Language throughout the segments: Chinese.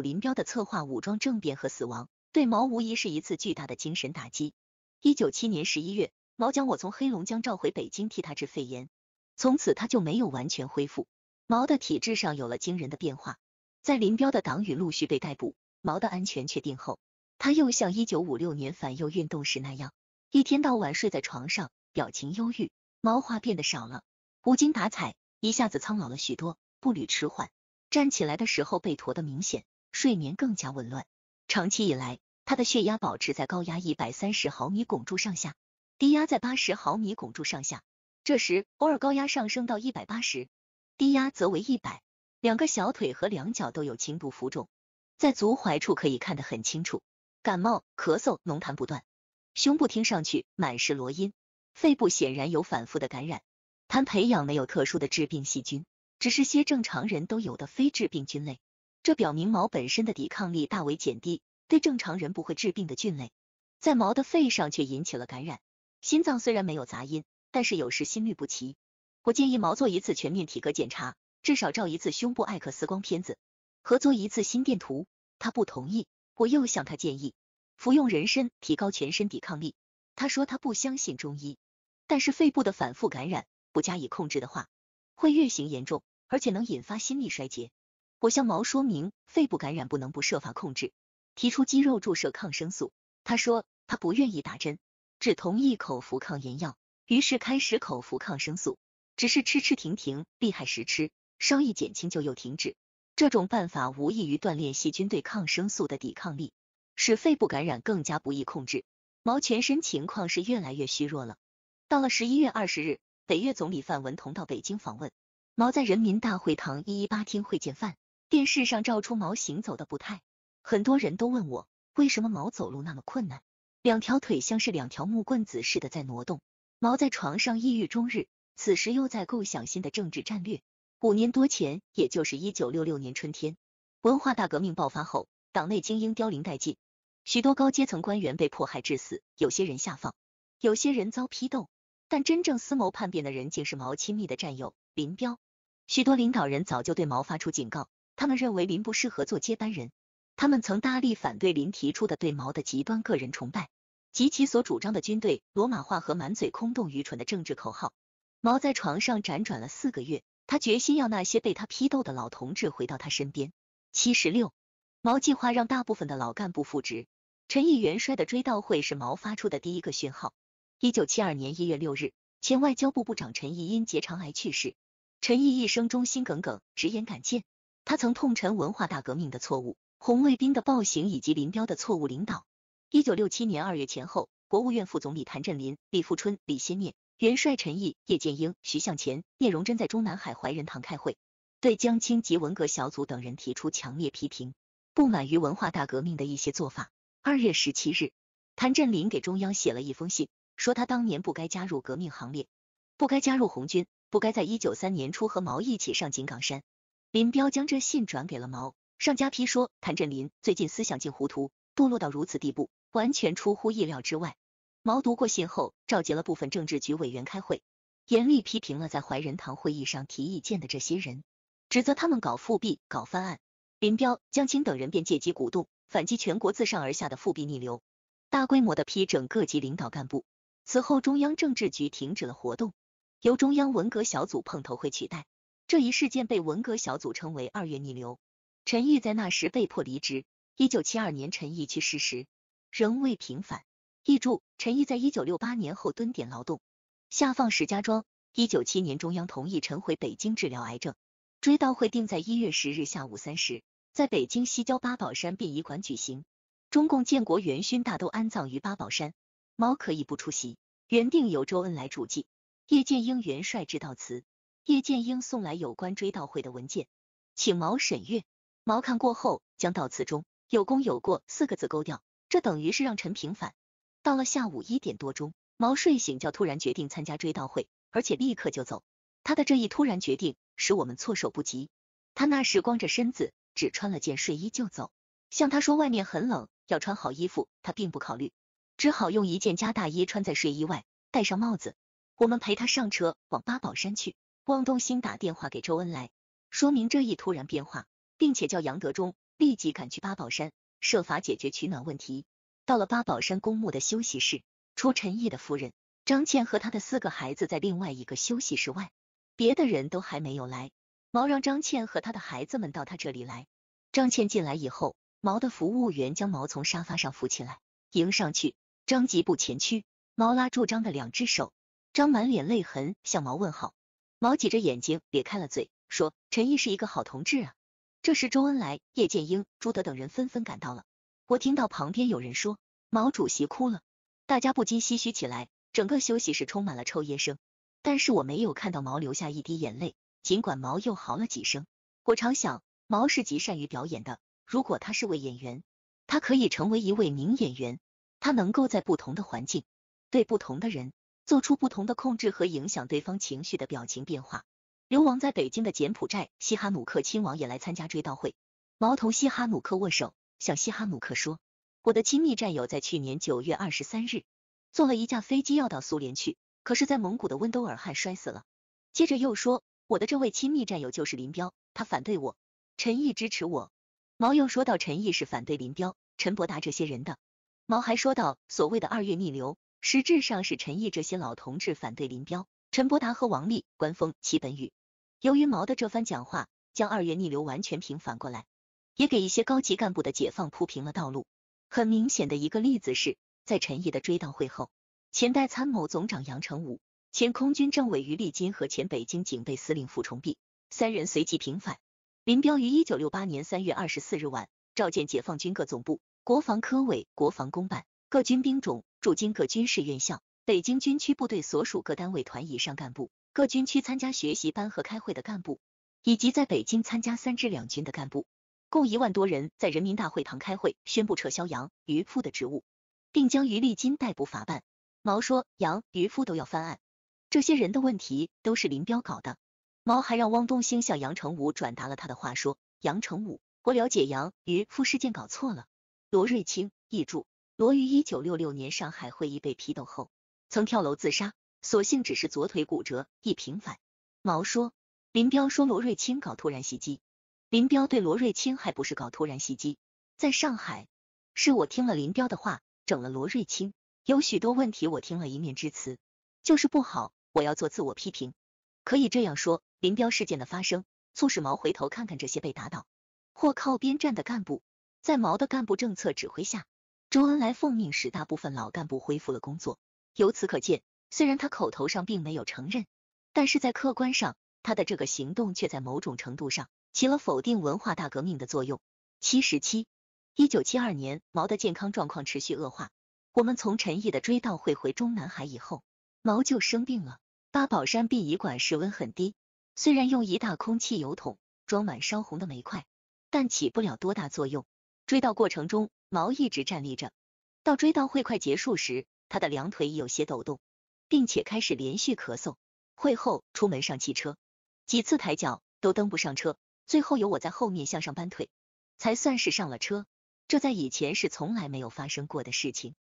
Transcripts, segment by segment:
林彪的策划武装政变和死亡，对毛无疑是一次巨大的精神打击。一九七年十一月，毛将我从黑龙江召回北京替他治肺炎，从此他就没有完全恢复。毛的体质上有了惊人的变化。在林彪的党羽陆续被逮捕，毛的安全确定后，他又像一九五六年反右运动时那样，一天到晚睡在床上，表情忧郁，毛话变得少了，无精打采，一下子苍老了许多，步履迟缓，站起来的时候背驼的明显。睡眠更加紊乱，长期以来，他的血压保持在高压一百三十毫米汞柱上下，低压在八十毫米汞柱上下。这时，偶尔高压上升到一百八十，低压则为一百。两个小腿和两脚都有轻度浮肿，在足踝处可以看得很清楚。感冒、咳嗽、浓痰不断，胸部听上去满是罗音，肺部显然有反复的感染。痰培养没有特殊的致病细菌，只是些正常人都有的非致病菌类。这表明毛本身的抵抗力大为减低，对正常人不会治病的菌类，在毛的肺上却引起了感染。心脏虽然没有杂音，但是有时心律不齐。我建议毛做一次全面体格检查，至少照一次胸部 X 光片子，和做一次心电图。他不同意，我又向他建议服用人参提高全身抵抗力。他说他不相信中医，但是肺部的反复感染不加以控制的话，会越行严重，而且能引发心力衰竭。我向毛说明肺部感染不能不设法控制，提出肌肉注射抗生素。他说他不愿意打针，只同意口服抗炎药。于是开始口服抗生素，只是吃吃停停，厉害时吃，稍一减轻就又停止。这种办法无异于锻炼细菌对抗生素的抵抗力，使肺部感染更加不易控制。毛全身情况是越来越虚弱了。到了十一月二十日，北越总理范文同到北京访问，毛在人民大会堂一一八厅会见范。电视上照出毛行走的步态，很多人都问我为什么毛走路那么困难，两条腿像是两条木棍子似的在挪动。毛在床上抑郁终日，此时又在构想新的政治战略。五年多前，也就是一九六六年春天，文化大革命爆发后，党内精英凋零殆尽，许多高阶层官员被迫害致死，有些人下放，有些人遭批斗。但真正思谋叛变的人，竟是毛亲密的战友林彪。许多领导人早就对毛发出警告。他们认为林不适合做接班人，他们曾大力反对林提出的对毛的极端个人崇拜及其所主张的军队罗马化和满嘴空洞愚蠢的政治口号。毛在床上辗转了四个月，他决心要那些被他批斗的老同志回到他身边。七十六，毛计划让大部分的老干部复职。陈毅元帅的追悼会是毛发出的第一个讯号。一九七二年一月六日，前外交部部长陈毅因结肠癌去世。陈毅一生忠心耿耿，直言敢谏。他曾痛陈文化大革命的错误、红卫兵的暴行以及林彪的错误领导。一九六七年二月前后，国务院副总理谭震林、李富春、李先念、元帅陈毅、叶剑英、徐向前、聂荣臻在中南海怀仁堂开会，对江青及文革小组等人提出强烈批评，不满于文化大革命的一些做法。二月十七日，谭震林给中央写了一封信，说他当年不该加入革命行列，不该加入红军，不该在一九三年初和毛一起上井冈山。林彪将这信转给了毛，上加批说：“谭震林最近思想竟糊涂，堕落到如此地步，完全出乎意料之外。”毛读过信后，召集了部分政治局委员开会，严厉批评了在怀仁堂会议上提意见的这些人，指责他们搞复辟、搞翻案。林彪、江青等人便借机鼓动反击全国自上而下的复辟逆流，大规模的批整各级领导干部。此后，中央政治局停止了活动，由中央文革小组碰头会取代。这一事件被文革小组称为“二月逆流”，陈毅在那时被迫离职。一九七二年陈毅去世时仍未平反。译注：陈毅在一九六八年后蹲点劳动，下放石家庄。一九七七年中央同意陈回北京治疗癌症。追悼会定在一月十日下午三时，在北京西郊八宝山殡仪馆举行。中共建国元勋大都安葬于八宝山。毛可以不出席。原定由周恩来主祭，叶剑英元帅致悼词。叶剑英送来有关追悼会的文件，请毛审阅。毛看过后，将“悼词中有功有过”四个字勾掉，这等于是让陈平反。到了下午一点多钟，毛睡醒就突然决定参加追悼会，而且立刻就走。他的这一突然决定，使我们措手不及。他那时光着身子，只穿了件睡衣就走。向他说外面很冷，要穿好衣服，他并不考虑，只好用一件加大衣穿在睡衣外，戴上帽子。我们陪他上车，往八宝山去。汪东兴打电话给周恩来，说明这一突然变化，并且叫杨德忠立即赶去八宝山，设法解决取暖问题。到了八宝山公墓的休息室，除陈毅的夫人张倩和他的四个孩子在另外一个休息室外，别的人都还没有来。毛让张倩和他的孩子们到他这里来。张倩进来以后，毛的服务员将毛从沙发上扶起来，迎上去。张疾步前去，毛拉住张的两只手，张满脸泪痕，向毛问好。毛挤着眼睛，咧开了嘴，说：“陈毅是一个好同志啊。”这时，周恩来、叶剑英、朱德等人纷纷赶到了。我听到旁边有人说：“毛主席哭了。”大家不禁唏嘘起来，整个休息室充满了抽噎声。但是我没有看到毛流下一滴眼泪，尽管毛又嚎了几声。我常想，毛是极善于表演的。如果他是位演员，他可以成为一位名演员。他能够在不同的环境，对不同的人。做出不同的控制和影响对方情绪的表情变化。流亡在北京的柬埔寨，西哈努克亲王也来参加追悼会。毛同西哈努克握手，向西哈努克说：“我的亲密战友在去年九月二十三日，坐了一架飞机要到苏联去，可是，在蒙古的温都尔汗摔死了。”接着又说：“我的这位亲密战友就是林彪，他反对我，陈毅支持我。”毛又说到：“陈毅是反对林彪、陈伯达这些人的。”毛还说到：“所谓的二月逆流。”实质上是陈毅这些老同志反对林彪、陈伯达和王丽、关锋、齐本禹。由于毛的这番讲话，将二月逆流完全平反过来，也给一些高级干部的解放铺平了道路。很明显的一个例子是，在陈毅的追悼会后，前代参谋总长杨成武、前空军政委于立金和前北京警备司令傅崇碧三人随即平反。林彪于一九六八年三月二十四日晚召见解放军各总部、国防科委、国防工办各军兵种。驻京各军事院校、北京军区部队所属各单位团以上干部、各军区参加学习班和开会的干部，以及在北京参加三支两军的干部，共一万多人，在人民大会堂开会，宣布撤销杨渔夫的职务，并将于立金逮捕法办。毛说，杨渔夫都要翻案，这些人的问题都是林彪搞的。毛还让汪东兴向杨成武转达了他的话，说杨成武，我了解杨渔夫事件搞错了。罗瑞卿译注。罗于一九六六年上海会议被批斗后，曾跳楼自杀，所幸只是左腿骨折，一平反。毛说：“林彪说罗瑞卿搞突然袭击，林彪对罗瑞卿还不是搞突然袭击，在上海是我听了林彪的话，整了罗瑞卿。有许多问题我听了一面之词，就是不好，我要做自我批评。可以这样说，林彪事件的发生，促使毛回头看看这些被打倒或靠边站的干部，在毛的干部政策指挥下。”周恩来奉命使大部分老干部恢复了工作。由此可见，虽然他口头上并没有承认，但是在客观上，他的这个行动却在某种程度上起了否定文化大革命的作用。七十七，一九七二年，毛的健康状况持续恶化。我们从陈毅的追悼会回中南海以后，毛就生病了。八宝山殡仪馆室温很低，虽然用一大空汽油桶装满烧红的煤块，但起不了多大作用。追悼过程中，毛一直站立着，到追悼会快结束时，他的两腿有些抖动，并且开始连续咳嗽。会后出门上汽车，几次抬脚都登不上车，最后由我在后面向上搬腿，才算是上了车。这在以前是从来没有发生过的事情。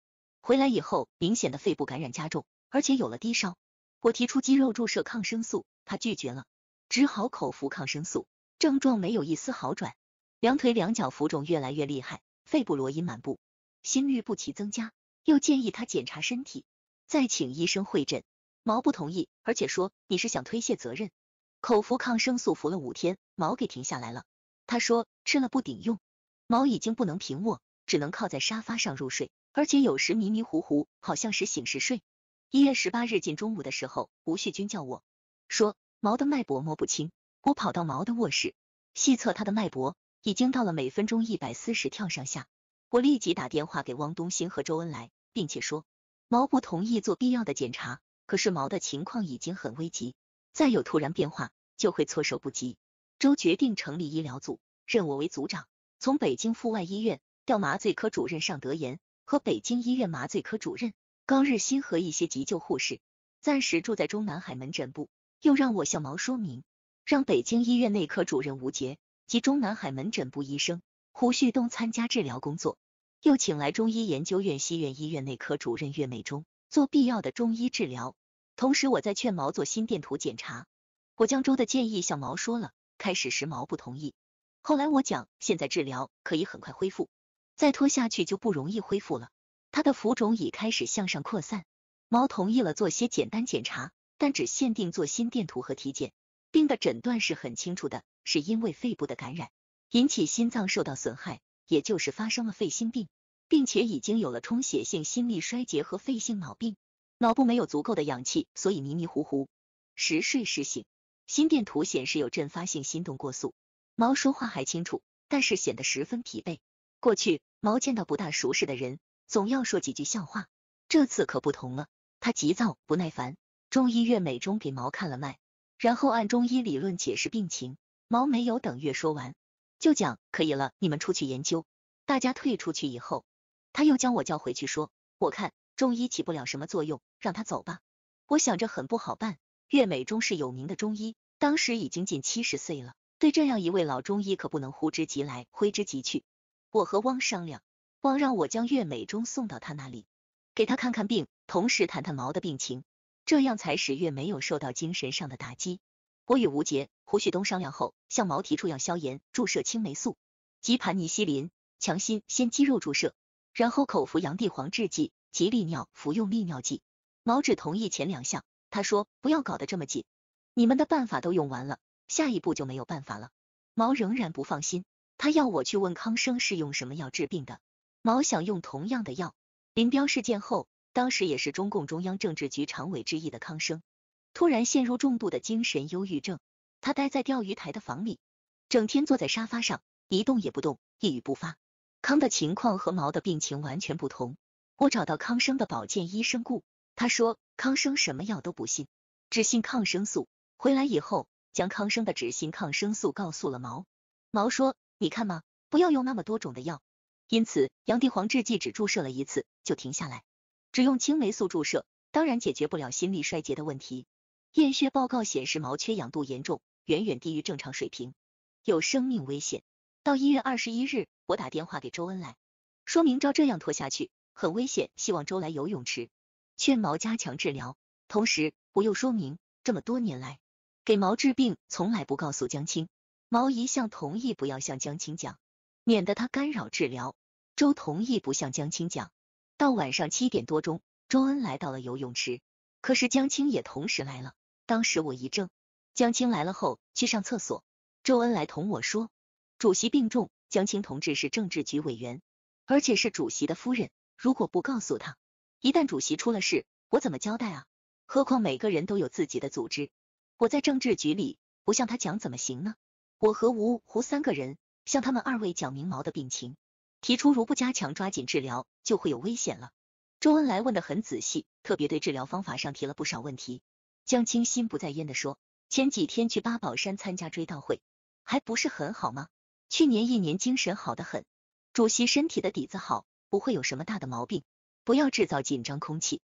回来以后，明显的肺部感染加重，而且有了低烧。我提出肌肉注射抗生素，他拒绝了，只好口服抗生素，症状没有一丝好转。两腿两脚浮肿越来越厉害，肺部罗音满布，心率不齐增加，又建议他检查身体，再请医生会诊。毛不同意，而且说你是想推卸责任。口服抗生素服了五天，毛给停下来了。他说吃了不顶用。毛已经不能平卧，只能靠在沙发上入睡，而且有时迷迷糊糊，好像是醒时睡。一月十八日近中午的时候，吴旭军叫我，说毛的脉搏摸不清。我跑到毛的卧室，细测他的脉搏。已经到了每分钟一百四十跳上下，我立即打电话给汪东兴和周恩来，并且说，毛不同意做必要的检查，可是毛的情况已经很危急，再有突然变化就会措手不及。周决定成立医疗组，任我为组长，从北京阜外医院调麻醉科主任尚德言和北京医院麻醉科主任高日新和一些急救护士，暂时住在中南海门诊部，又让我向毛说明，让北京医院内科主任吴杰。及中南海门诊部医生胡旭东参加治疗工作，又请来中医研究院西苑医院内科主任岳美中做必要的中医治疗。同时，我在劝毛做心电图检查。我将周的建议向毛说了，开始时毛不同意，后来我讲现在治疗可以很快恢复，再拖下去就不容易恢复了。他的浮肿已开始向上扩散，毛同意了做些简单检查，但只限定做心电图和体检。病的诊断是很清楚的。是因为肺部的感染引起心脏受到损害，也就是发生了肺心病，并且已经有了充血性心力衰竭和肺性脑病，脑部没有足够的氧气，所以迷迷糊糊，时睡时醒。心电图显示有阵发性心动过速。毛说话还清楚，但是显得十分疲惫。过去，毛见到不大熟识的人，总要说几句笑话，这次可不同了，他急躁不耐烦。中医院美中给毛看了脉，然后按中医理论解释病情。毛没有等月说完，就讲可以了，你们出去研究。大家退出去以后，他又将我叫回去说：“我看中医起不了什么作用，让他走吧。”我想着很不好办，月美中是有名的中医，当时已经近七十岁了，对这样一位老中医可不能呼之即来，挥之即去。我和汪商量，汪让我将月美中送到他那里，给他看看病，同时谈谈毛的病情，这样才使月没有受到精神上的打击。我与吴杰、胡旭东商量后，向毛提出要消炎、注射青霉素及盘尼西林、强心，先肌肉注射，然后口服洋地黄制剂及利尿，服用利尿剂。毛只同意前两项，他说不要搞得这么紧，你们的办法都用完了，下一步就没有办法了。毛仍然不放心，他要我去问康生是用什么药治病的。毛想用同样的药。林彪事件后，当时也是中共中央政治局常委之一的康生。突然陷入重度的精神忧郁症，他待在钓鱼台的房里，整天坐在沙发上一动也不动，一语不发。康的情况和毛的病情完全不同。我找到康生的保健医生顾，他说康生什么药都不信，只信抗生素。回来以后，将康生的只信抗生素告诉了毛。毛说：“你看嘛，不要用那么多种的药。因此，洋地黄制剂只注射了一次就停下来，只用青霉素注射，当然解决不了心力衰竭的问题。”验血报告显示毛缺氧度严重，远远低于正常水平，有生命危险。到一月二十一日，我打电话给周恩来，说明照这样拖下去很危险，希望周来游泳池劝毛加强治疗。同时，我又说明这么多年来给毛治病从来不告诉江青，毛一向同意不要向江青讲，免得他干扰治疗。周同意不向江青讲。到晚上七点多钟，周恩来到了游泳池，可是江青也同时来了。当时我一怔，江青来了后去上厕所。周恩来同我说：“主席病重，江青同志是政治局委员，而且是主席的夫人。如果不告诉他，一旦主席出了事，我怎么交代啊？何况每个人都有自己的组织，我在政治局里不向他讲怎么行呢？”我和吴胡三个人向他们二位讲明毛的病情，提出如不加强抓紧治疗，就会有危险了。周恩来问的很仔细，特别对治疗方法上提了不少问题。江青心不在焉地说：“前几天去八宝山参加追悼会，还不是很好吗？去年一年精神好的很。主席身体的底子好，不会有什么大的毛病。不要制造紧张空气。”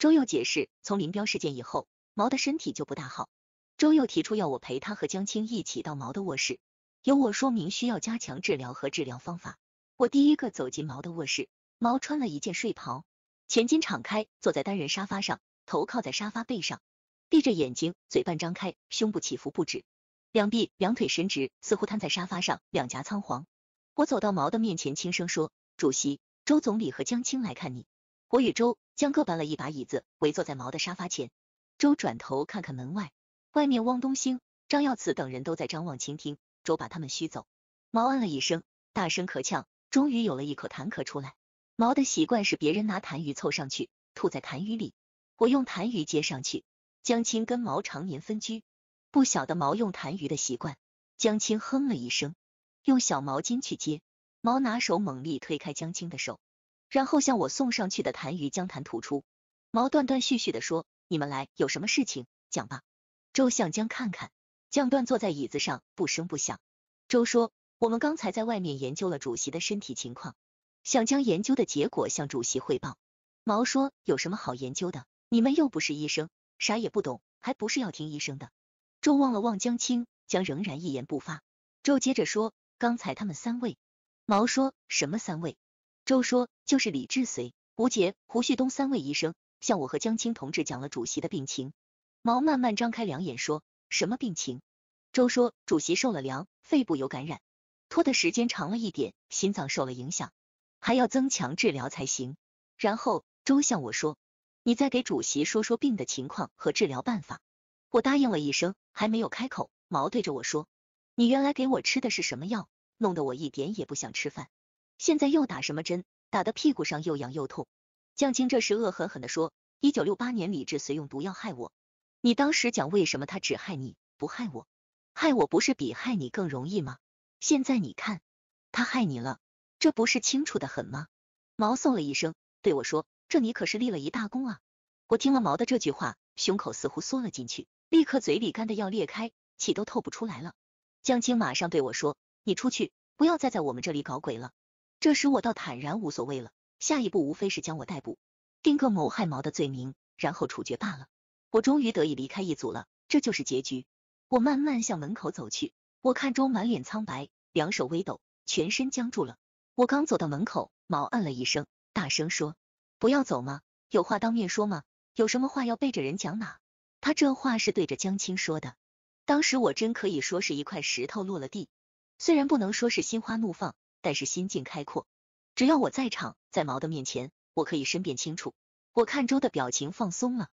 周佑解释：“从林彪事件以后，毛的身体就不大好。”周佑提出要我陪他和江青一起到毛的卧室，由我说明需要加强治疗和治疗方法。我第一个走进毛的卧室，毛穿了一件睡袍，前襟敞开，坐在单人沙发上，头靠在沙发背上。闭着眼睛，嘴半张开，胸部起伏不止，两臂两腿伸直，似乎瘫在沙发上，两颊苍黄。我走到毛的面前，轻声说：“主席，周总理和江青来看你。”我与周、江各搬了一把椅子，围坐在毛的沙发前。周转头看看门外，外面汪东兴、张耀祠等人都在张望倾听。周把他们驱走。毛嗯了一声，大声咳呛，终于有了一口痰咳出来。毛的习惯是别人拿痰盂凑上去，吐在痰盂里。我用痰盂接上去。江青跟毛常年分居，不晓得毛用痰盂的习惯。江青哼了一声，用小毛巾去接。毛拿手猛力推开江青的手，然后向我送上去的痰盂将痰吐出。毛断断续续的说：“你们来有什么事情？讲吧。”周向江看看，江段坐在椅子上，不声不响。周说：“我们刚才在外面研究了主席的身体情况，想将研究的结果向主席汇报。”毛说：“有什么好研究的？你们又不是医生。”啥也不懂，还不是要听医生的。周望了望江青，江仍然一言不发。周接着说：“刚才他们三位，毛说什么三位？周说就是李志随、吴杰、胡旭东三位医生，向我和江青同志讲了主席的病情。”毛慢慢张开两眼说：“什么病情？”周说：“主席受了凉，肺部有感染，拖的时间长了一点，心脏受了影响，还要增强治疗才行。”然后周向我说。你再给主席说说病的情况和治疗办法。我答应了一声，还没有开口，毛对着我说：“你原来给我吃的是什么药？弄得我一点也不想吃饭。现在又打什么针？打的屁股上又痒又痛。”江青这时恶狠狠的说：“一九六八年李志随用毒药害我，你当时讲为什么他只害你不害我？害我不是比害你更容易吗？现在你看，他害你了，这不是清楚的很吗？”毛送了一声，对我说。这你可是立了一大功啊！我听了毛的这句话，胸口似乎缩了进去，立刻嘴里干的要裂开，气都透不出来了。江青马上对我说：“你出去，不要再在我们这里搞鬼了。”这时我倒坦然无所谓了，下一步无非是将我逮捕，定个谋害毛的罪名，然后处决罢了。我终于得以离开一组了，这就是结局。我慢慢向门口走去，我看钟，满脸苍白，两手微抖，全身僵住了。我刚走到门口，毛嗯了一声，大声说。不要走吗？有话当面说吗？有什么话要背着人讲哪？他这话是对着江青说的。当时我真可以说是一块石头落了地，虽然不能说是心花怒放，但是心境开阔。只要我在场，在毛的面前，我可以申辩清楚。我看周的表情放松了，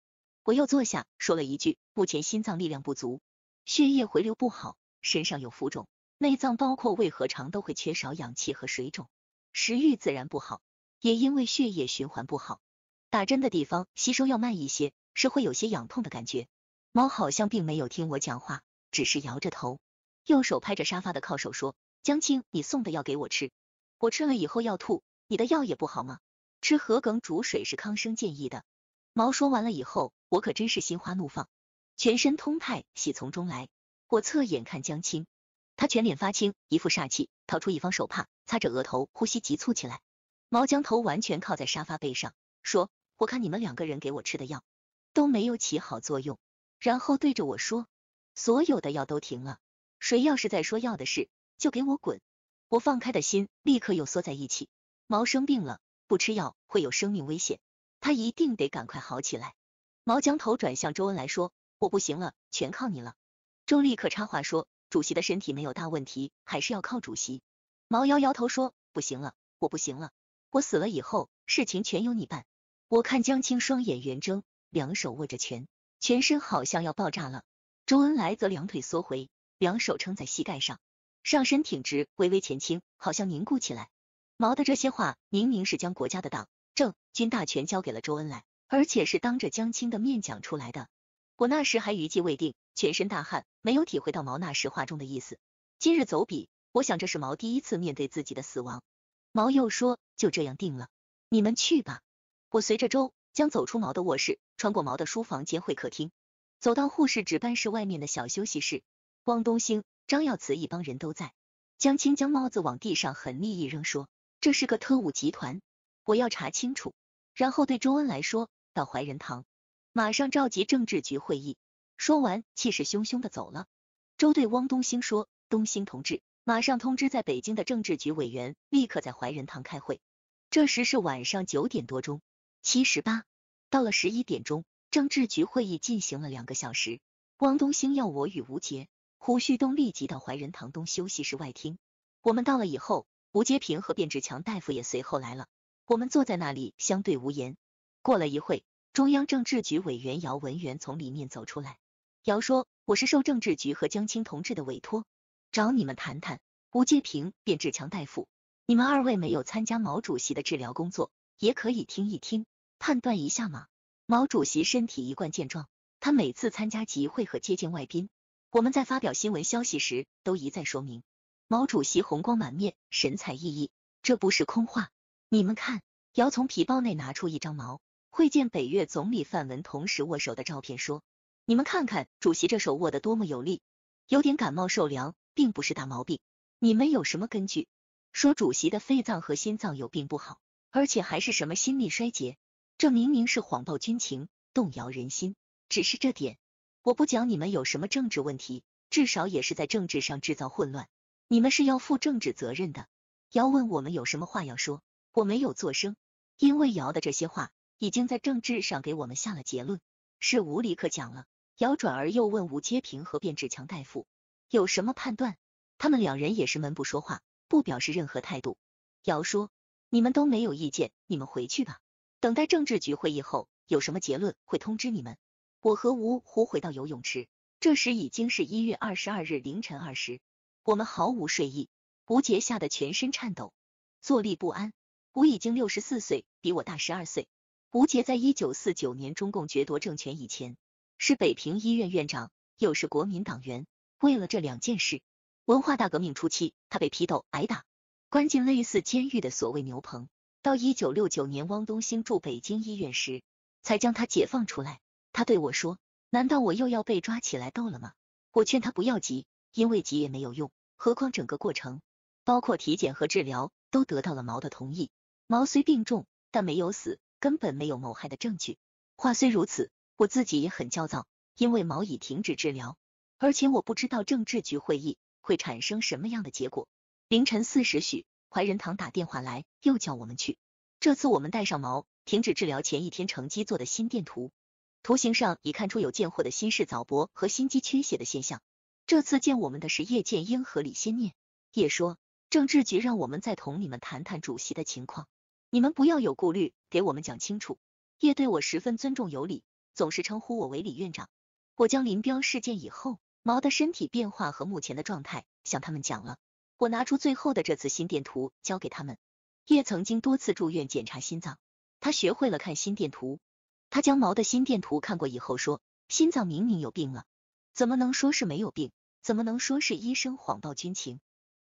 我又坐下，说了一句：目前心脏力量不足，血液回流不好，身上有浮肿，内脏包括胃和肠都会缺少氧气和水肿，食欲自然不好。也因为血液循环不好，打针的地方吸收要慢一些，是会有些痒痛的感觉。猫好像并没有听我讲话，只是摇着头，右手拍着沙发的靠手说：“江青，你送的药给我吃，我吃了以后要吐，你的药也不好吗？吃河梗煮水是康生建议的。”猫说完了以后，我可真是心花怒放，全身通泰，喜从中来。我侧眼看江青，他全脸发青，一副煞气，掏出一方手帕擦着额头，呼吸急促起来。毛将头完全靠在沙发背上，说：“我看你们两个人给我吃的药，都没有起好作用。”然后对着我说：“所有的药都停了，谁要是再说药的事，就给我滚！”我放开的心立刻又缩在一起。毛生病了，不吃药会有生命危险，他一定得赶快好起来。毛将头转向周恩来，说：“我不行了，全靠你了。”周立刻插话说：“主席的身体没有大问题，还是要靠主席。”毛摇摇头说：“不行了，我不行了。”我死了以后，事情全由你办。我看江青双眼圆睁，两手握着拳，全身好像要爆炸了。周恩来则两腿缩回，两手撑在膝盖上，上身挺直，微微前倾，好像凝固起来。毛的这些话，明明是将国家的党政军大权交给了周恩来，而且是当着江青的面讲出来的。我那时还余悸未定，全身大汗，没有体会到毛那时话中的意思。今日走笔，我想这是毛第一次面对自己的死亡。毛又说：“就这样定了，你们去吧。”我随着周将走出毛的卧室，穿过毛的书房兼会客厅，走到护士值班室外面的小休息室。汪东兴、张耀慈一帮人都在。江青将帽子往地上狠力一扔，说：“这是个特务集团，我要查清楚，然后对周恩来说，到怀仁堂，马上召集政治局会议。”说完，气势汹汹的走了。周对汪东兴说：“东兴同志。”马上通知，在北京的政治局委员立刻在怀仁堂开会。这时是晚上九点多钟，七十八到了十一点钟，政治局会议进行了两个小时。汪东兴要我与吴杰、胡旭东立即到怀仁堂东休息室外听。我们到了以后，吴阶平和卞志强大夫也随后来了。我们坐在那里相对无言。过了一会，中央政治局委员姚文元从里面走出来。姚说：“我是受政治局和江青同志的委托。”找你们谈谈，吴阶平、便志强大夫，你们二位没有参加毛主席的治疗工作，也可以听一听，判断一下嘛。毛主席身体一贯健壮，他每次参加集会和接见外宾，我们在发表新闻消息时都一再说明，毛主席红光满面，神采奕奕，这不是空话。你们看，姚从皮包内拿出一张毛会见北越总理范文同时握手的照片，说：“你们看看，主席这手握的多么有力，有点感冒受凉。”并不是大毛病，你们有什么根据说主席的肺脏和心脏有病不好，而且还是什么心力衰竭？这明明是谎报军情，动摇人心。只是这点，我不讲你们有什么政治问题，至少也是在政治上制造混乱，你们是要负政治责任的。姚问我们有什么话要说，我没有作声，因为姚的这些话已经在政治上给我们下了结论，是无理可讲了。姚转而又问吴阶平和卞志强大夫。有什么判断？他们两人也是闷不说话，不表示任何态度。姚说：“你们都没有意见，你们回去吧。等待政治局会议后有什么结论，会通知你们。”我和吴胡回到游泳池，这时已经是一月二十二日凌晨二时，我们毫无睡意。吴杰吓得全身颤抖，坐立不安。吴已经六十四岁，比我大十二岁。吴杰在一九四九年中共决夺政权以前，是北平医院院长，又是国民党员。为了这两件事，文化大革命初期，他被批斗、挨打，关进类似监狱的所谓牛棚。到一九六九年，汪东兴住北京医院时，才将他解放出来。他对我说：“难道我又要被抓起来斗了吗？”我劝他不要急，因为急也没有用。何况整个过程，包括体检和治疗，都得到了毛的同意。毛虽病重，但没有死，根本没有谋害的证据。话虽如此，我自己也很焦躁，因为毛已停止治疗。而且我不知道政治局会议会产生什么样的结果。凌晨四时许，怀仁堂打电话来，又叫我们去。这次我们带上毛，停止治疗前一天乘机做的心电图，图形上已看出有见货的心室早搏和心肌缺血的现象。这次见我们的是叶剑英和李先念，叶说政治局让我们再同你们谈谈主席的情况，你们不要有顾虑，给我们讲清楚。叶对我十分尊重有礼，总是称呼我为李院长。我将林彪事件以后。毛的身体变化和目前的状态向他们讲了。我拿出最后的这次心电图交给他们。叶曾经多次住院检查心脏，他学会了看心电图。他将毛的心电图看过以后说，心脏明明有病了，怎么能说是没有病？怎么能说是医生谎报军情？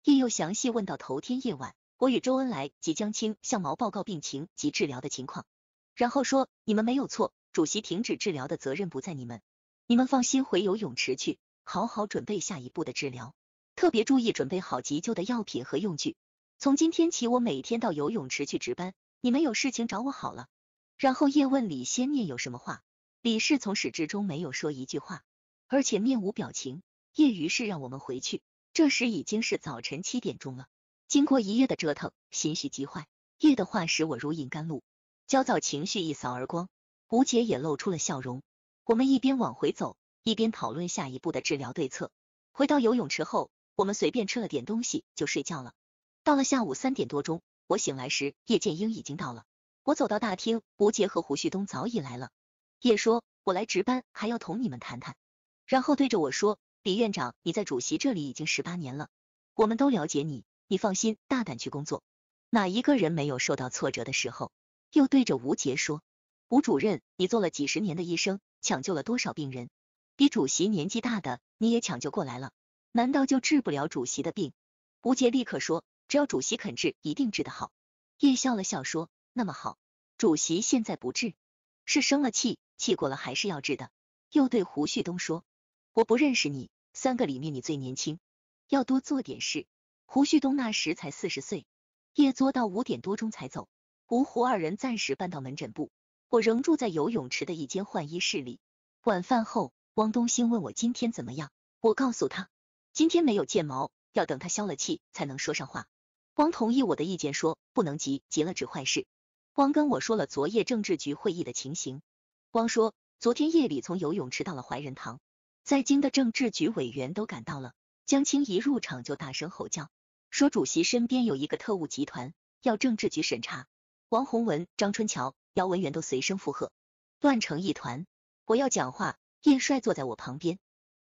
叶又详细问到头天夜晚我与周恩来及江青向毛报告病情及治疗的情况，然后说你们没有错，主席停止治疗的责任不在你们，你们放心回游泳池去。好好准备下一步的治疗，特别注意准备好急救的药品和用具。从今天起，我每天到游泳池去值班，你们有事情找我好了。然后叶问李先念有什么话？李氏从始至终没有说一句话，而且面无表情。叶于是让我们回去。这时已经是早晨七点钟了。经过一夜的折腾，心绪极坏。叶的话使我如饮甘露，焦躁情绪一扫而光。吴姐也露出了笑容。我们一边往回走。一边讨论下一步的治疗对策，回到游泳池后，我们随便吃了点东西就睡觉了。到了下午三点多钟，我醒来时，叶剑英已经到了。我走到大厅，吴杰和胡旭东早已来了。叶说：“我来值班，还要同你们谈谈。”然后对着我说：“李院长，你在主席这里已经十八年了，我们都了解你，你放心，大胆去工作。”哪一个人没有受到挫折的时候？又对着吴杰说：“吴主任，你做了几十年的医生，抢救了多少病人？”比主席年纪大的你也抢救过来了，难道就治不了主席的病？吴杰立刻说：“只要主席肯治，一定治得好。”叶笑了笑说：“那么好，主席现在不治，是生了气，气过了还是要治的。”又对胡旭东说：“我不认识你，三个里面你最年轻，要多做点事。”胡旭东那时才四十岁。叶作到五点多钟才走。吴胡二人暂时搬到门诊部，我仍住在游泳池的一间换衣室里。晚饭后。汪东兴问我今天怎么样，我告诉他，今天没有见毛，要等他消了气才能说上话。汪同意我的意见，说不能急，急了指坏事。汪跟我说了昨夜政治局会议的情形。汪说，昨天夜里从游泳池到了怀仁堂，在京的政治局委员都赶到了。江青一入场就大声吼叫，说主席身边有一个特务集团，要政治局审查。王洪文、张春桥、姚文元都随声附和，乱成一团。我要讲话。叶帅坐在我旁边，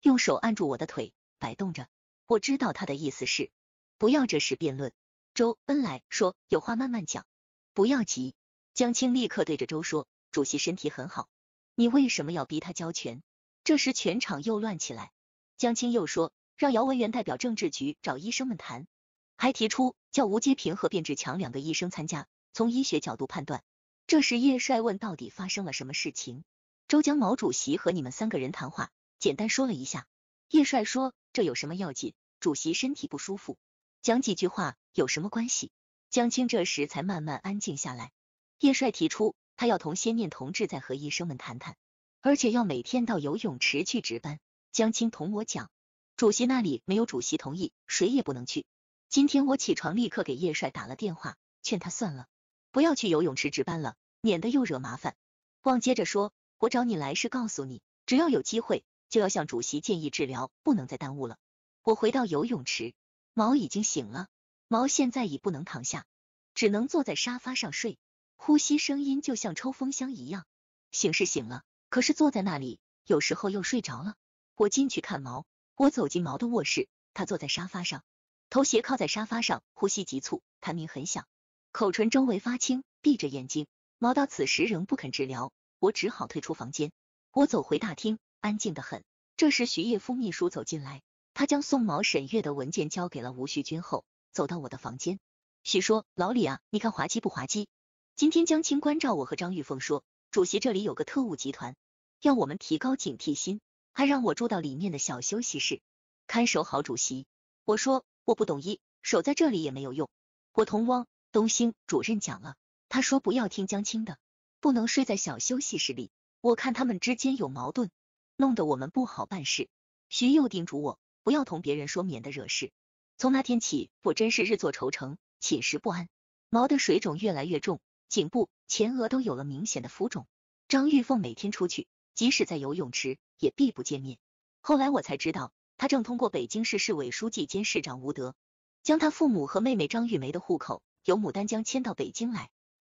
用手按住我的腿摆动着。我知道他的意思是，不要这时辩论。周恩来说：“有话慢慢讲，不要急。”江青立刻对着周说：“主席身体很好，你为什么要逼他交权？”这时全场又乱起来。江青又说：“让姚文元代表政治局找医生们谈，还提出叫吴阶平和卞志强两个医生参加，从医学角度判断。”这时叶帅问：“到底发生了什么事情？”周江毛主席和你们三个人谈话简单说了一下。叶帅说：“这有什么要紧？主席身体不舒服，讲几句话有什么关系？”江青这时才慢慢安静下来。叶帅提出，他要同先念同志再和医生们谈谈，而且要每天到游泳池去值班。江青同我讲，主席那里没有主席同意，谁也不能去。今天我起床立刻给叶帅打了电话，劝他算了，不要去游泳池值班了，免得又惹麻烦。忘接着说。我找你来是告诉你，只要有机会就要向主席建议治疗，不能再耽误了。我回到游泳池，毛已经醒了。毛现在已不能躺下，只能坐在沙发上睡，呼吸声音就像抽风箱一样。醒是醒了，可是坐在那里，有时候又睡着了。我进去看毛，我走进毛的卧室，他坐在沙发上，头斜靠在沙发上，呼吸急促，痰鸣很响，口唇周围发青，闭着眼睛。毛到此时仍不肯治疗。我只好退出房间。我走回大厅，安静的很。这时，徐业夫秘书走进来，他将宋毛审阅的文件交给了吴旭军后，走到我的房间。徐说：“老李啊，你看滑稽不滑稽？今天江青关照我和张玉凤说，主席这里有个特务集团，要我们提高警惕心，还让我住到里面的小休息室，看守好主席。”我说：“我不懂医，守在这里也没有用。我同汪东兴主任讲了，他说不要听江青的。”不能睡在小休息室里，我看他们之间有矛盾，弄得我们不好办事。徐又叮嘱我，不要同别人说，免得惹事。从那天起，我真是日作愁城，寝食不安。毛的水肿越来越重，颈部、前额都有了明显的浮肿。张玉凤每天出去，即使在游泳池，也必不见面。后来我才知道，他正通过北京市市委书记兼市长吴德，将他父母和妹妹张玉梅的户口由牡丹江迁到北京来，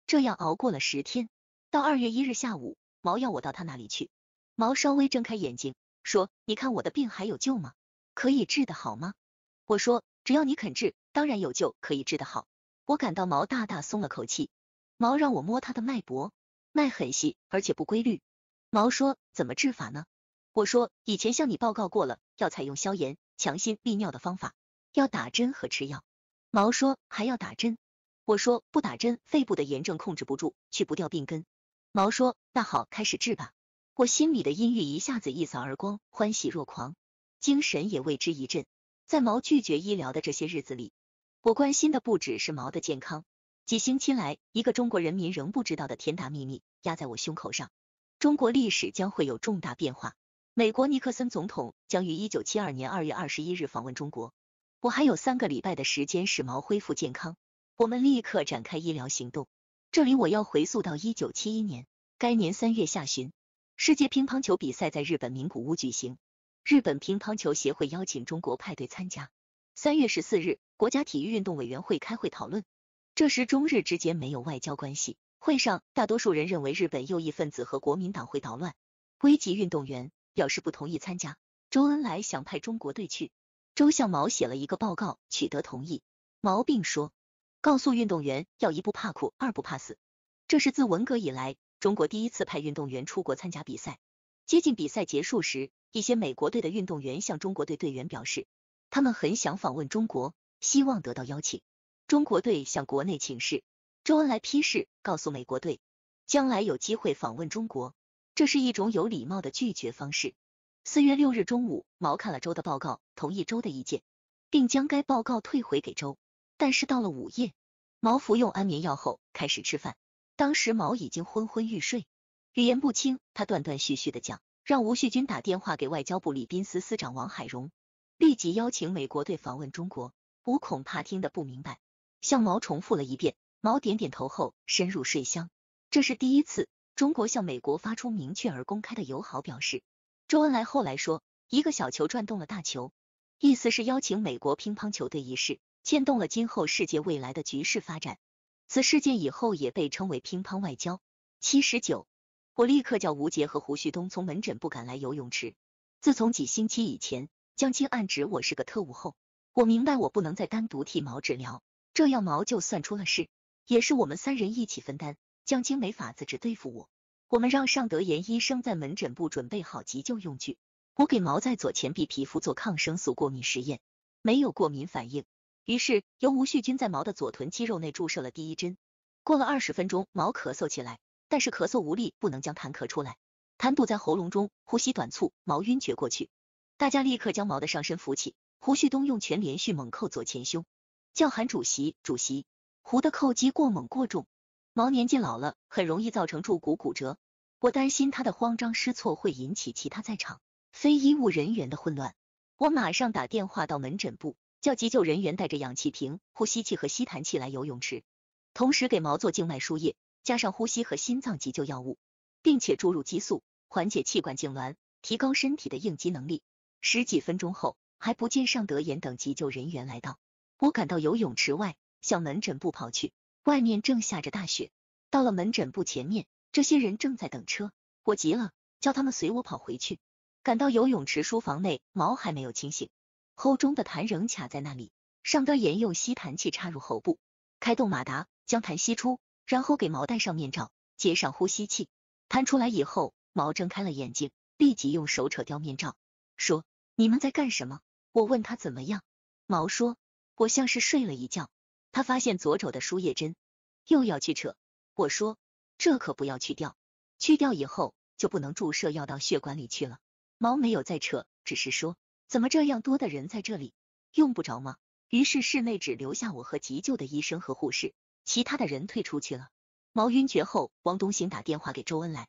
这样熬过了十天。到二月一日下午，毛要我到他那里去。毛稍微睁开眼睛，说：“你看我的病还有救吗？可以治得好吗？”我说：“只要你肯治，当然有救，可以治得好。”我感到毛大大松了口气。毛让我摸他的脉搏，脉很细而且不规律。毛说：“怎么治法呢？”我说：“以前向你报告过了，要采用消炎、强心、利尿的方法，要打针和吃药。”毛说：“还要打针？”我说：“不打针，肺部的炎症控制不住，去不掉病根。”毛说：“那好，开始治吧。”我心里的阴郁一下子一扫而光，欢喜若狂，精神也为之一振。在毛拒绝医疗的这些日子里，我关心的不只是毛的健康。几星期来，一个中国人民仍不知道的天大秘密压在我胸口上：中国历史将会有重大变化。美国尼克森总统将于一九七二年二月二十一日访问中国。我还有三个礼拜的时间使毛恢复健康。我们立刻展开医疗行动。这里我要回溯到一九七一年，该年三月下旬，世界乒乓球比赛在日本名古屋举行。日本乒乓球协会邀请中国派队参加。三月十四日，国家体育运动委员会开会讨论。这时中日之间没有外交关系。会上，大多数人认为日本右翼分子和国民党会捣乱，危及运动员，表示不同意参加。周恩来想派中国队去，周向毛写了一个报告，取得同意。毛并说。告诉运动员要一不怕苦，二不怕死。这是自文革以来中国第一次派运动员出国参加比赛。接近比赛结束时，一些美国队的运动员向中国队队员表示，他们很想访问中国，希望得到邀请。中国队向国内请示，周恩来批示，告诉美国队，将来有机会访问中国，这是一种有礼貌的拒绝方式。四月六日中午，毛看了周的报告，同意周的意见，并将该报告退回给周。但是到了午夜，毛服用安眠药后开始吃饭。当时毛已经昏昏欲睡，语言不清，他断断续续的讲，让吴旭军打电话给外交部礼宾司司长王海荣，立即邀请美国队访问中国。吴恐怕听得不明白，向毛重复了一遍。毛点点头后，深入睡乡。这是第一次中国向美国发出明确而公开的友好表示。周恩来后来说，一个小球转动了大球，意思是邀请美国乒乓球队一事。牵动了今后世界未来的局势发展，此事件以后也被称为乒乓外交。七十九，我立刻叫吴杰和胡旭东从门诊部赶来游泳池。自从几星期以前江青暗指我是个特务后，我明白我不能再单独替毛治疗，这样毛就算出了事，也是我们三人一起分担。江青没法子只对付我，我们让尚德言医生在门诊部准备好急救用具。我给毛在左前臂皮肤做抗生素过敏实验，没有过敏反应。于是由吴旭军在毛的左臀肌肉内注射了第一针。过了二十分钟，毛咳嗽起来，但是咳嗽无力，不能将痰咳出来，痰堵在喉咙中，呼吸短促，毛晕厥过去。大家立刻将毛的上身扶起，胡旭东用拳连续猛扣左前胸，叫喊主席，主席。胡的扣击过猛过重，毛年纪老了，很容易造成柱骨骨折。我担心他的慌张失措会引起其他在场非医务人员的混乱，我马上打电话到门诊部。叫急救人员带着氧气瓶、呼吸器和吸痰器来游泳池，同时给毛做静脉输液，加上呼吸和心脏急救药物，并且注入激素，缓解气管痉挛，提高身体的应激能力。十几分钟后还不见尚德言等急救人员来到，我赶到游泳池外，向门诊部跑去。外面正下着大雪，到了门诊部前面，这些人正在等车。我急了，叫他们随我跑回去。赶到游泳池书房内，毛还没有清醒。喉中的痰仍卡在那里。上端沿用吸痰器插入喉部，开动马达将痰吸出，然后给毛戴上面罩，接上呼吸器。痰出来以后，毛睁开了眼睛，立即用手扯掉面罩，说：“你们在干什么？”我问他怎么样，毛说：“我像是睡了一觉。”他发现左肘的输液针，又要去扯。我说：“这可不要去掉，去掉以后就不能注射药到血管里去了。”毛没有再扯，只是说。怎么这样多的人在这里？用不着吗？于是室内只留下我和急救的医生和护士，其他的人退出去了。毛晕厥后，王东兴打电话给周恩来，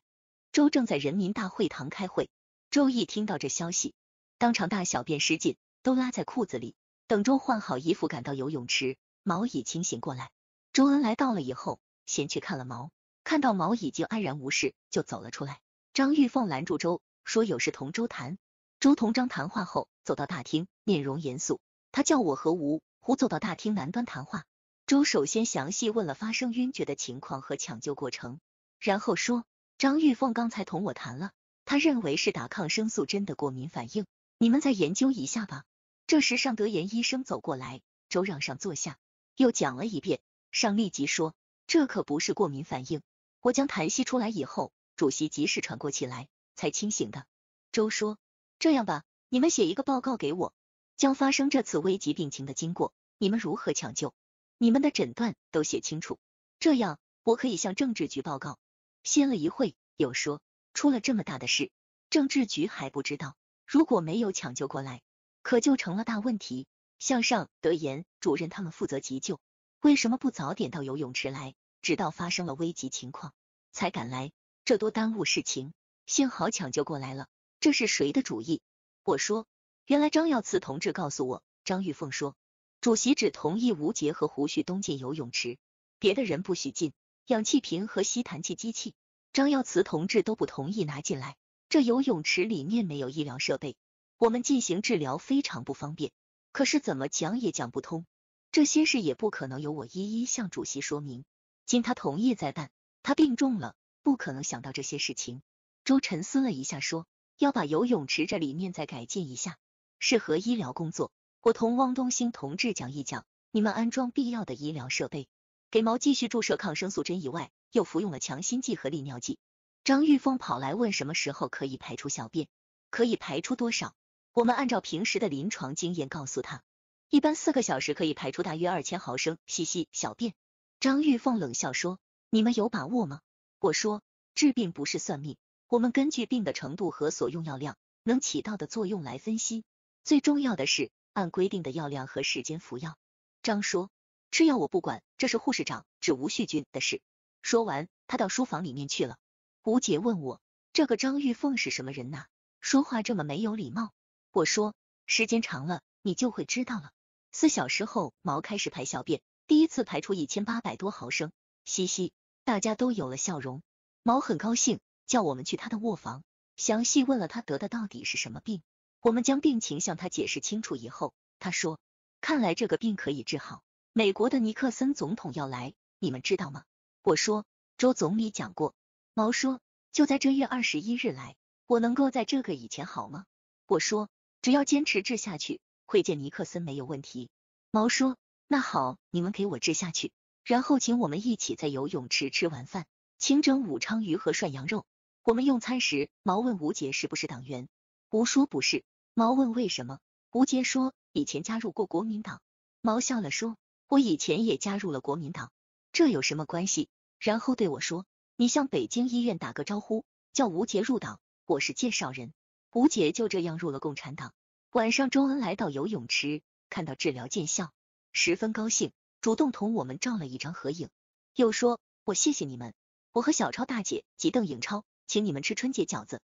周正在人民大会堂开会。周毅听到这消息，当场大小便失禁，都拉在裤子里。等周换好衣服赶到游泳池，毛已清醒过来。周恩来到了以后，先去看了毛，看到毛已经安然无事，就走了出来。张玉凤拦住周，说有事同周谈。周同章谈话后，走到大厅，面容严肃。他叫我和吴胡走到大厅南端谈话。周首先详细问了发生晕厥的情况和抢救过程，然后说：“张玉凤刚才同我谈了，他认为是打抗生素针的过敏反应，你们再研究一下吧。”这时尚德言医生走过来，周让上坐下，又讲了一遍。尚立即说：“这可不是过敏反应，我将痰吸出来以后，主席及时喘过气来，才清醒的。”周说。这样吧，你们写一个报告给我，将发生这次危急病情的经过、你们如何抢救、你们的诊断都写清楚，这样我可以向政治局报告。歇了一会，又说出了这么大的事，政治局还不知道。如果没有抢救过来，可就成了大问题。向上，德言主任他们负责急救，为什么不早点到游泳池来？直到发生了危急情况才赶来，这多耽误事情。幸好抢救过来了。这是谁的主意？我说，原来张耀慈同志告诉我，张玉凤说，主席只同意吴杰和胡旭东进游泳池，别的人不许进。氧气瓶和吸痰器机器，张耀慈同志都不同意拿进来。这游泳池里面没有医疗设备，我们进行治疗非常不方便。可是怎么讲也讲不通，这些事也不可能由我一一向主席说明，经他同意再办。他病重了，不可能想到这些事情。周沉思了一下说。要把游泳池这里面再改建一下，适合医疗工作。我同汪东兴同志讲一讲，你们安装必要的医疗设备，给毛继续注射抗生素针以外，又服用了强心剂和利尿剂。张玉凤跑来问什么时候可以排出小便，可以排出多少？我们按照平时的临床经验告诉他，一般四个小时可以排出大约二千毫升。嘻嘻，小便。张玉凤冷笑说：“你们有把握吗？”我说：“治病不是算命。”我们根据病的程度和所用药量能起到的作用来分析。最重要的是按规定的药量和时间服药。张说：“吃药我不管，这是护士长指吴旭军的事。”说完，他到书房里面去了。吴杰问我：“这个张玉凤是什么人呐？说话这么没有礼貌？”我说：“时间长了，你就会知道了。”四小时后，毛开始排小便，第一次排出一千八百多毫升。嘻嘻，大家都有了笑容。毛很高兴。叫我们去他的卧房，详细问了他得的到底是什么病。我们将病情向他解释清楚以后，他说：“看来这个病可以治好。”美国的尼克森总统要来，你们知道吗？我说：“周总理讲过。”毛说：“就在这月二十一日来。”我能够在这个以前好吗？我说：“只要坚持治下去，会见尼克森没有问题。”毛说：“那好，你们给我治下去，然后请我们一起在游泳池吃完饭，清整武昌鱼和涮羊肉。”我们用餐时，毛问吴杰是不是党员，吴说不是。毛问为什么，吴杰说以前加入过国民党。毛笑了，说：“我以前也加入了国民党，这有什么关系？”然后对我说：“你向北京医院打个招呼，叫吴杰入党，我是介绍人。”吴杰就这样入了共产党。晚上，周恩来到游泳池，看到治疗见效，十分高兴，主动同我们照了一张合影，又说：“我谢谢你们，我和小超大姐及邓颖超。”请你们吃春节饺子，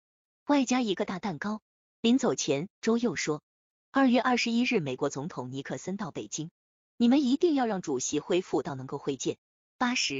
外加一个大蛋糕。临走前，周又说，二月二十一日，美国总统尼克森到北京，你们一定要让主席恢复到能够会见。八十。